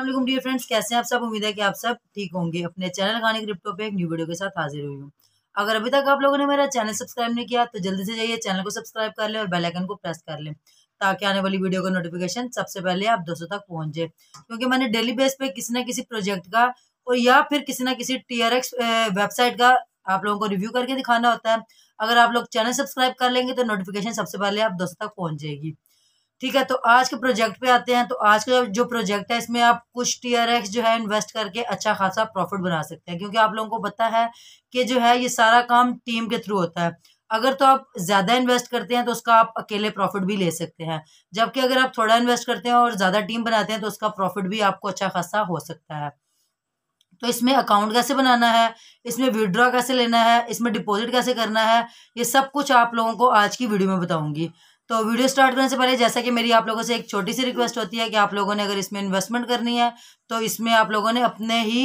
अल्लाम dear friends कैसे हैं आप सब उम्मीद है कि आप सब ठीक होंगे अपने चैनल गाने क्रिप्टो पे एक न्यू वीडियो के साथ हाजिर हुई हूँ अगर अभी तक आप लोगों ने मेरा चैनल सब्सक्राइब नहीं किया तो जल्दी से जाइए चैनल को सब्सक्राइब कर लें और बेल आइकन को प्रेस कर लें ताकि आने वाली वीडियो का नोटिफिकेशन सबसे पहले आप दोस्तों तक जाए क्योंकि मैंने डेली बेस पे किसी ना किसी प्रोजेक्ट का और या फिर किसी ना किसी टी वेबसाइट का आप लोगों को रिव्यू करके दिखाना होता है अगर आप लोग चैनल सब्सक्राइब कर लेंगे तो नोटिफिकेशन सबसे पहले आप दोस्तों तक पहुंच जाएगी ठीक है तो आज के प्रोजेक्ट पे आते हैं तो आज का जो प्रोजेक्ट है इसमें आप कुछ टी आर एक्स जो है इन्वेस्ट करके अच्छा खासा प्रॉफिट बना सकते हैं क्योंकि आप लोगों को पता है कि जो है ये सारा काम टीम के थ्रू होता है अगर तो आप ज़्यादा इन्वेस्ट करते हैं तो उसका आप अकेले प्रॉफिट भी ले सकते हैं जबकि अगर आप थोड़ा इन्वेस्ट करते हैं और ज़्यादा टीम बनाते हैं तो उसका प्रॉफिट भी आपको अच्छा खासा हो सकता है तो इसमें अकाउंट कैसे बनाना है इसमें विड्रॉ कैसे लेना है इसमें डिपॉजिट कैसे करना है ये सब कुछ आप लोगों को आज की वीडियो में बताऊंगी तो वीडियो स्टार्ट करने से पहले जैसा कि मेरी आप लोगों से एक छोटी सी रिक्वेस्ट होती है कि आप लोगों ने अगर इसमें इन्वेस्टमेंट करनी है तो इसमें आप लोगों ने अपने ही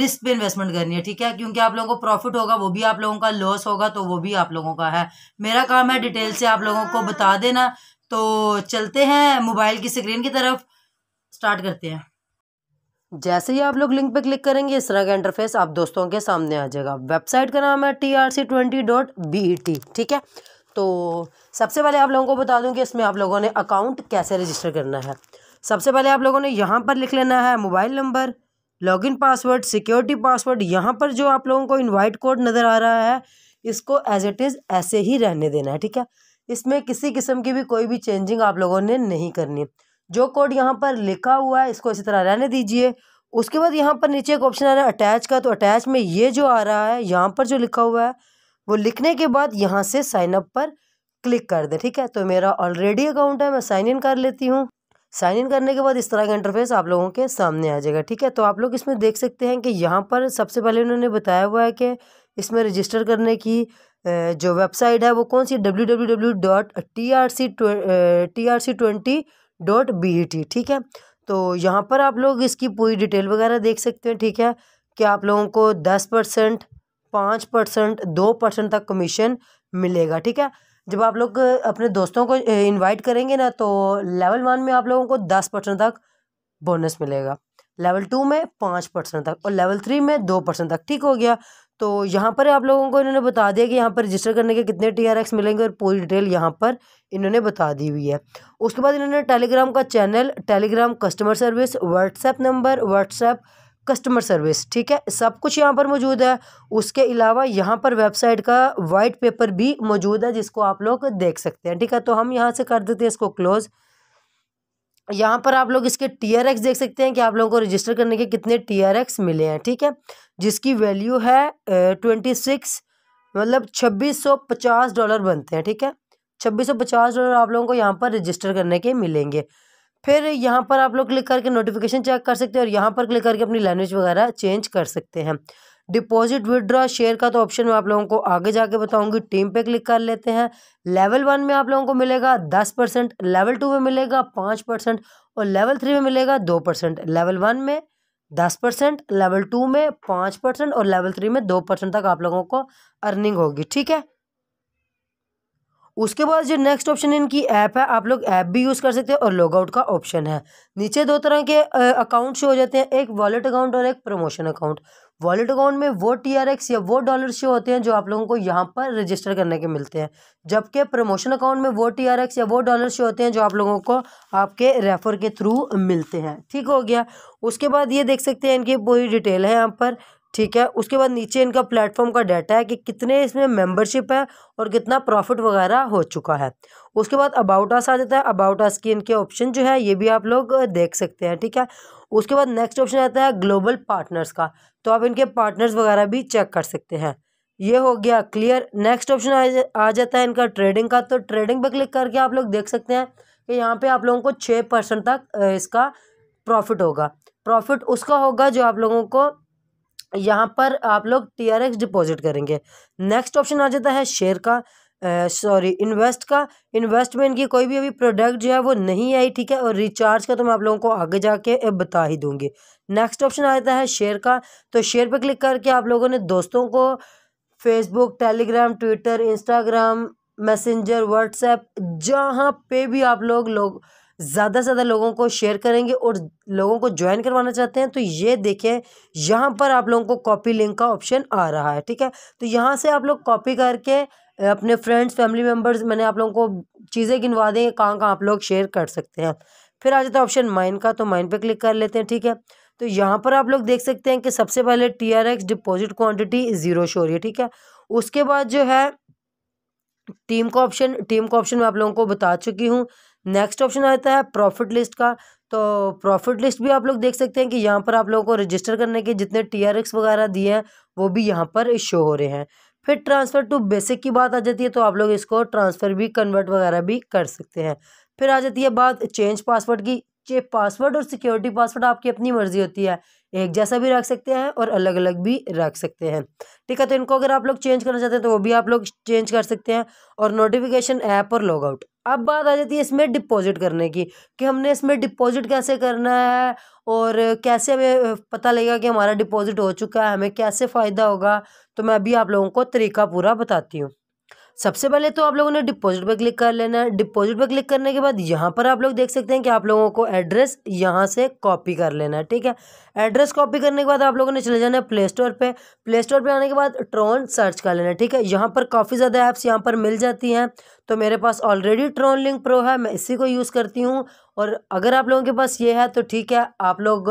रिस्क पे इन्वेस्टमेंट करनी है ठीक है क्योंकि आप लोगों को प्रॉफिट होगा वो भी आप लोगों का लॉस होगा तो वो भी आप लोगों का है मेरा काम है डिटेल से आप लोगों को बता देना तो चलते हैं मोबाइल की स्क्रीन की तरफ स्टार्ट करते हैं जैसे ही आप लोग लिंक पे क्लिक करेंगे इस तरह का इंटरफेस आप दोस्तों के सामने आ जाएगा वेबसाइट का नाम है T R C twenty dot B E T ठीक है तो सबसे पहले आप लोगों को बता दूं कि इसमें आप लोगों ने अकाउंट कैसे रजिस्टर करना है सबसे पहले आप लोगों ने यहाँ पर लिख लेना है mobile number login password security password यहाँ पर जो आप लोगों को इनवाइट कोड नज़र आ रहा है इसको एज इट इज़ ऐसे ही रहने देना है ठीक है इसमें किसी किस्म की भी कोई भी चेंजिंग आप लोगों ने नहीं करनी जो कोड यहाँ पर लिखा हुआ है इसको इसी तरह रहने दीजिए उसके बाद यहाँ पर नीचे एक ऑप्शन आ रहा है अटैच का तो अटैच में ये जो आ रहा है यहाँ पर जो लिखा हुआ है वो लिखने के बाद यहाँ से साइनअप पर क्लिक कर दे ठीक है तो मेरा ऑलरेडी अकाउंट है मैं साइन इन कर लेती हूँ साइन इन करने के बाद इस तरह का इंटरफेस आप लोगों के सामने आ जाएगा ठीक है तो आप लोग इसमें देख सकते हैं कि यहाँ पर सबसे पहले उन्होंने बताया हुआ है कि इसमें रजिस्टर करने की जो वेबसाइट है वो कौन सी W W W dot T R C T R C twenty dot B E T ठीक है तो यहाँ पर आप लोग इसकी पूरी डिटेल वगैरह देख सकते हैं ठीक है कि आप लोगों को दस परसेंट पाँच परसेंट दो परसेंट तक कमीशन मिलेगा ठीक है जब आप लोग अपने दोस्तों को इनवाइट करेंगे ना तो लेवल वन में आप लोगों को दस परसेंट तक बोनस मिलेगा लेवल टू में पाँच परसेंट तक और लेवल थ्री में दो परसेंट तक ठीक हो गया तो यहाँ पर आप लोगों को इन्होंने बता दिया कि यहाँ पर रजिस्टर करने के कितने टी आर एक्स मिलेंगे और पूरी डिटेल यहाँ पर इन्होंने बता दी हुई है उसके बाद इन्होंने टेलीग्राम का channel Telegram customer service WhatsApp number WhatsApp customer service ठीक है सब कुछ यहाँ पर मौजूद है उसके अलावा यहाँ पर वेबसाइट का वाइट पेपर भी मौजूद है जिसको आप लोग देख सकते हैं ठीक है तो हम यहाँ से कर देते हैं इसको क्लोज़ यहाँ पर आप लोग इसके टी आर एक्स देख सकते हैं कि आप लोगों को रजिस्टर करने के कितने टी आर एक्स मिले हैं ठीक है जिसकी वैल्यू है ट्वेंटी सिक्स मतलब छब्बीस सौ पचास डॉलर बनते हैं ठीक है छब्बीस सौ पचास डॉलर आप लोगों को यहाँ पर रजिस्टर करने के मिलेंगे फिर यहाँ पर आप लोग क्लिक करके नोटिफिकेशन चेक कर सकते हैं और यहाँ पर क्लिक करके अपनी लैंग्वेज वगैरह चेंज कर सकते हैं डिपॉजिट विदड्रॉ शेयर का तो ऑप्शन मैं आप लोगों को आगे जाके बताऊंगी टीम पे क्लिक कर लेते हैं लेवल वन में आप लोगों को मिलेगा दस परसेंट लेवल टू में मिलेगा पाँच परसेंट और लेवल थ्री में मिलेगा दो परसेंट लेवल वन में दस परसेंट लेवल टू में पाँच परसेंट और लेवल थ्री में दो परसेंट तक आप लोगों को अर्निंग होगी ठीक है उसके बाद जो नेक्स्ट ऑप्शन इनकी ऐप है आप लोग ऐप भी यूज़ कर सकते हैं और लॉगआउट का ऑप्शन है नीचे दो तरह के अकाउंट शो हो जाते हैं एक वॉलेट अकाउंट और एक प्रमोशन अकाउंट वॉलेट अकाउंट में वो टी आर एक्स या वो डॉलर शो होते हैं जो आप लोगों को यहाँ पर रजिस्टर करने के मिलते हैं जबकि प्रमोशन अकाउंट में वो टी आर एक्स या वो डॉलर शो होते हैं जो आप लोगों को आपके रेफर के थ्रू मिलते हैं ठीक हो गया उसके बाद ये देख सकते हैं इनकी पूरी डिटेल है यहाँ पर ठीक है उसके बाद नीचे इनका प्लेटफॉर्म का डाटा है कि कितने इसमें मेंबरशिप है और कितना प्रॉफिट वगैरह हो चुका है उसके बाद अबाउट अस आ जाता है अबाउट आस की इनके ऑप्शन जो है ये भी आप लोग देख सकते हैं ठीक है उसके बाद नेक्स्ट ऑप्शन आता है ग्लोबल पार्टनर्स का तो आप इनके पार्टनर्स वगैरह भी चेक कर सकते हैं ये हो गया क्लियर नेक्स्ट ऑप्शन आ, जा, आ जाता है इनका ट्रेडिंग का तो ट्रेडिंग पर क्लिक करके आप लोग देख सकते हैं कि यहाँ पर आप लोगों को छः परसेंट तक इसका प्रॉफिट होगा प्रॉफिट उसका होगा जो आप लोगों को यहाँ पर आप लोग टी आर एक्स डिपॉजिट करेंगे नेक्स्ट ऑप्शन आ जाता है शेयर का सॉरी uh, इन्वेस्ट का इन्वेस्टमेंट की कोई भी अभी प्रोडक्ट जो है वो नहीं आई ठीक है और रिचार्ज का तो मैं आप लोगों को आगे जाके बता ही दूंगी नेक्स्ट ऑप्शन आ जाता है शेयर का तो शेयर पर क्लिक करके आप लोगों ने दोस्तों को Facebook Telegram Twitter Instagram Messenger WhatsApp जहाँ पे भी आप लोग लोग ज़्यादा से ज़्यादा लोगों को शेयर करेंगे और लोगों को ज्वाइन करवाना चाहते हैं तो ये देखें यहाँ पर आप लोगों को कॉपी लिंक का ऑप्शन आ रहा है ठीक है तो यहाँ से आप लोग कॉपी करके अपने फ्रेंड्स फैमिली मेम्बर्स मैंने आप लोगों को चीज़ें गिनवा दें कहाँ कहाँ आप लोग शेयर कर सकते हैं फिर आ जाता है ऑप्शन माइन का तो माइन पर क्लिक कर लेते हैं ठीक है तो यहाँ पर आप लोग देख सकते हैं कि सबसे पहले T R X deposit quantity zero show रही है ठीक है उसके बाद जो है टीम का ऑप्शन टीम का ऑप्शन मैं आप लोगों को बता चुकी हूँ नेक्स्ट ऑप्शन आता है प्रॉफिट लिस्ट का तो प्रॉफिट लिस्ट भी आप लोग देख सकते हैं कि यहाँ पर आप लोगों को रजिस्टर करने के जितने टी वगैरह दिए हैं वो भी यहाँ पर शो हो रहे हैं फिर ट्रांसफ़र टू बेसिक की बात आ जाती है तो आप लोग इसको ट्रांसफ़र भी कन्वर्ट वगैरह भी कर सकते हैं फिर आ जाती है बात चेंज पासवर्ड की जे पासवर्ड और सिक्योरिटी पासवर्ड आपकी अपनी मर्जी होती है एक जैसा भी रख सकते हैं और अलग अलग भी रख सकते हैं ठीक है तो इनको अगर आप लोग चेंज करना चाहते हैं तो वो भी आप लोग चेंज कर सकते हैं और नोटिफिकेशन ऐप और लॉग आउट अब बात आ जाती है इसमें डिपॉजिट करने की कि हमने इसमें डिपॉजिट कैसे करना है और कैसे हमें पता लगेगा कि हमारा डिपॉजिट हो चुका है हमें कैसे फ़ायदा होगा तो मैं अभी आप लोगों को तरीका पूरा बताती हूँ सबसे पहले तो आप लोगों ने डिपॉजिट पर क्लिक कर लेना है डिपॉजिट पर क्लिक करने के बाद यहाँ पर आप लोग देख सकते हैं कि आप लोगों को एड्रेस यहाँ से कॉपी कर लेना है ठीक है एड्रेस कॉपी करने के बाद आप लोगों ने चले जाना है प्ले स्टोर पर प्ले स्टोर पर आने के बाद ट्रॉन सर्च कर लेना है ठीक है यहाँ पर काफ़ी ज़्यादा ऐप्स यहाँ पर मिल जाती हैं तो मेरे पास ऑलरेडी ट्रॉन लिंक प्रो है मैं इसी को यूज़ करती हूँ और अगर आप लोगों के पास ये है तो ठीक है आप लोग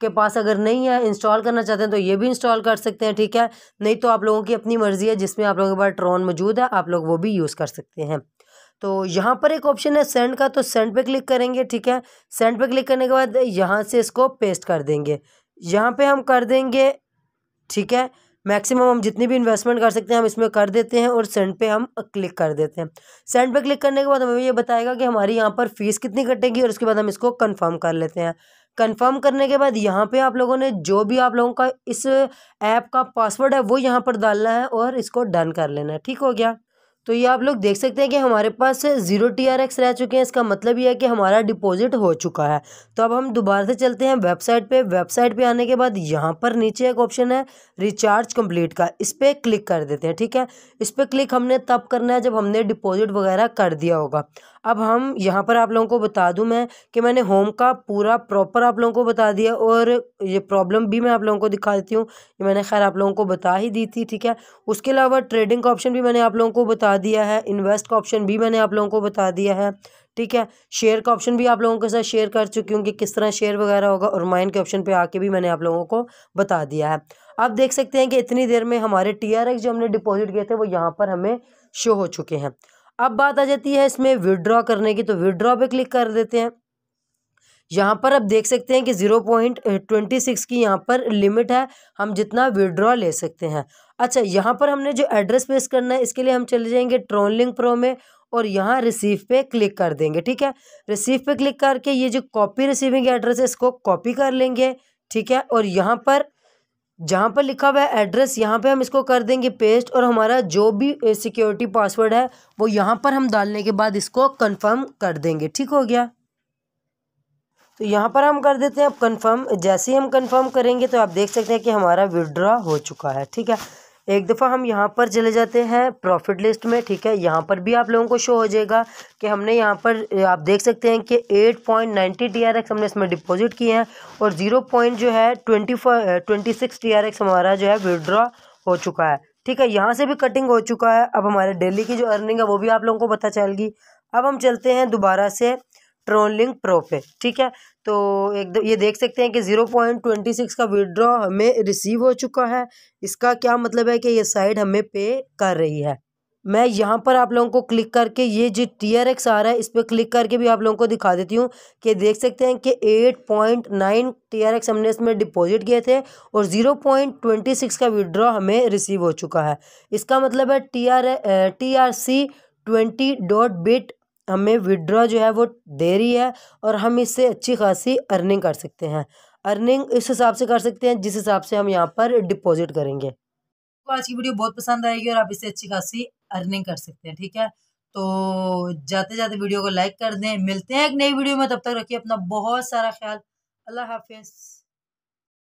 के पास अगर नहीं है इंस्टॉल करना चाहते हैं तो ये भी इंस्टॉल कर सकते हैं ठीक है नहीं तो आप लोगों की अपनी मर्ज़ी है जिसमें आप लोगों के पास ट्रॉन मौजूद है आप लोग वो भी यूज़ कर सकते हैं तो यहाँ पर एक ऑप्शन है सेंड का तो सेंड पे क्लिक करेंगे ठीक है सेंड पे क्लिक करने के बाद यहाँ से इसको पेस्ट कर देंगे यहाँ पे हम कर देंगे ठीक है मैक्सिमम हम जितनी भी इन्वेस्टमेंट कर सकते हैं हम इसमें कर देते हैं और सेंड पे हम क्लिक कर देते हैं सेंड पे क्लिक करने के बाद हमें ये बताएगा कि हमारी यहाँ पर फीस कितनी कटेगी और उसके बाद हम इसको कन्फर्म कर लेते हैं कंफर्म करने के बाद यहाँ पे आप लोगों ने जो भी आप लोगों का इस ऐप का पासवर्ड है वो यहाँ पर डालना है और इसको डन कर लेना है ठीक हो गया तो ये आप लोग देख सकते हैं कि हमारे पास जीरो टी आर एक्स रह चुके हैं इसका मतलब ये है कि हमारा डिपॉजिट हो चुका है तो अब हम दोबारा से चलते हैं वेबसाइट पे वेबसाइट पे आने के बाद यहाँ पर नीचे एक ऑप्शन है रिचार्ज कंप्लीट का इस पर क्लिक कर देते हैं ठीक है इस पर क्लिक हमने तब करना है जब हमने डिपॉजिट वगैरह कर दिया होगा अब हम यहाँ पर आप लोगों को बता दूँ मैं कि मैंने होम का पूरा प्रॉपर आप लोगों को बता दिया और ये प्रॉब्लम भी मैं आप लोगों को दिखा देती हूँ मैंने खैर आप लोगों को बता ही दी थी ठीक है उसके अलावा ट्रेडिंग का ऑप्शन भी मैंने आप लोगों को बता बता दिया है इन्वेस्ट का ऑप्शन भी मैंने आप लोगों को बता दिया है ठीक है शेयर का ऑप्शन भी आप लोगों के साथ शेयर कर चुकी हूँ कि किस तरह शेयर वगैरह होगा और माइन के ऑप्शन पे आके भी मैंने आप लोगों को बता दिया है आप देख सकते हैं कि इतनी देर में हमारे टी जो हमने डिपॉजिट किए थे वो यहाँ पर हमें शो हो चुके हैं अब बात आ जाती है इसमें विड्रॉ करने की तो विड्रॉ पे क्लिक कर देते हैं यहाँ पर आप देख सकते हैं कि ज़ीरो पॉइंट ट्वेंटी सिक्स की यहाँ पर लिमिट है हम जितना विड्रॉ ले सकते हैं अच्छा यहाँ पर हमने जो एड्रेस पेस्ट करना है इसके लिए हम चले जाएंगे लिंक प्रो में और यहाँ रिसीव पे क्लिक कर देंगे ठीक है रिसीव पे क्लिक करके ये जो कॉपी रिसीविंग एड्रेस है इसको कॉपी कर लेंगे ठीक है और यहाँ पर जहाँ पर लिखा हुआ है एड्रेस यहाँ पे हम इसको कर देंगे पेस्ट और हमारा जो भी सिक्योरिटी पासवर्ड है वो यहाँ पर हम डालने के बाद इसको कन्फर्म कर देंगे ठीक हो गया तो यहाँ पर हम कर देते हैं अब कन्फर्म जैसे ही हम कन्फर्म करेंगे तो आप देख सकते हैं कि हमारा विड्रॉ हो चुका है ठीक है एक दफ़ा हम यहाँ पर चले जाते हैं प्रॉफिट लिस्ट में ठीक है यहाँ पर भी आप लोगों को शो हो जाएगा कि हमने यहाँ पर आप देख सकते हैं कि eight point ninety T R X हमने इसमें डिपॉजिट किए हैं और ज़ीरो पॉइंट जो है twenty four twenty six T R X हमारा जो है विड्रॉ हो चुका है ठीक है यहाँ से भी कटिंग हो चुका है अब हमारे डेली की जो अर्निंग है वो भी आप लोगों को पता चलेगी अब हम चलते हैं दोबारा से ट्रोलिंग प्रॉफिट ठीक है तो एक ये देख सकते हैं कि ज़ीरो पॉइंट ट्वेंटी सिक्स का विड्रॉ हमें रिसीव हो चुका है इसका क्या मतलब है कि ये साइड हमें पे कर रही है मैं यहाँ पर आप लोगों को क्लिक करके ये जो टी आर एक्स आ रहा है इस पर क्लिक करके भी आप लोगों को दिखा देती हूँ कि देख सकते हैं कि eight point nine T R X हमने इसमें डिपॉजिट किए थे और ज़ीरो पॉइंट ट्वेंटी सिक्स का विड्रॉ हमें रिसीव हो चुका है इसका मतलब है T R T R C twenty dot bit हमें विड्रॉ जो है वो दे रही है और हम इससे अच्छी खासी अर्निंग कर सकते हैं अर्निंग इस हिसाब से कर सकते हैं जिस हिसाब से हम यहाँ पर डिपॉजिट करेंगे तो आज की वीडियो बहुत पसंद आएगी और आप इससे अच्छी खासी अर्निंग कर सकते हैं ठीक है तो जाते जाते वीडियो को लाइक कर दें मिलते हैं एक नई वीडियो में तब तक रखिए अपना बहुत सारा ख्याल अल्लाह हाफिज़